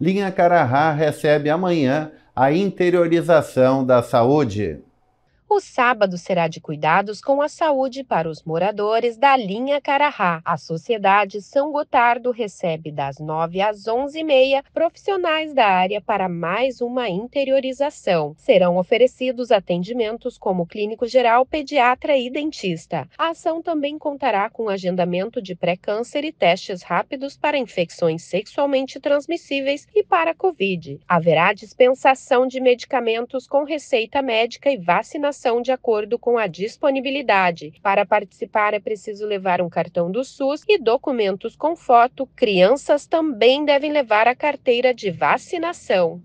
Linha Carahá recebe amanhã a interiorização da saúde. O sábado será de cuidados com a saúde para os moradores da linha Carahá. A Sociedade São Gotardo recebe das 9 às 11h30 profissionais da área para mais uma interiorização. Serão oferecidos atendimentos como clínico geral, pediatra e dentista. A ação também contará com agendamento de pré-câncer e testes rápidos para infecções sexualmente transmissíveis e para a Covid. Haverá dispensação de medicamentos com receita médica e vacinação de acordo com a disponibilidade. Para participar, é preciso levar um cartão do SUS e documentos com foto. Crianças também devem levar a carteira de vacinação.